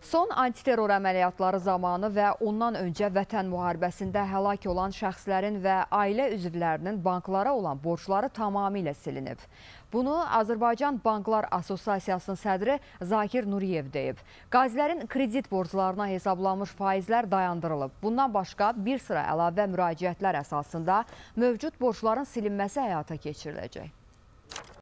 Son antiterror əməliyyatları zamanı və ondan öncə vətən müharibəsində həlak olan şəxslərin və ailə üzvlərinin banklara olan borcları tamamilə silinib. Bunu Azərbaycan Banklar Asosiasiyasının sədri Zakir Nuriyev deyib. Qazilərin kredit borclarına hesablanmış faizlər dayandırılıb. Bundan başqa bir sıra əlavə müraciətlər əsasında mövcud borcların silinməsi həyata keçiriləcək.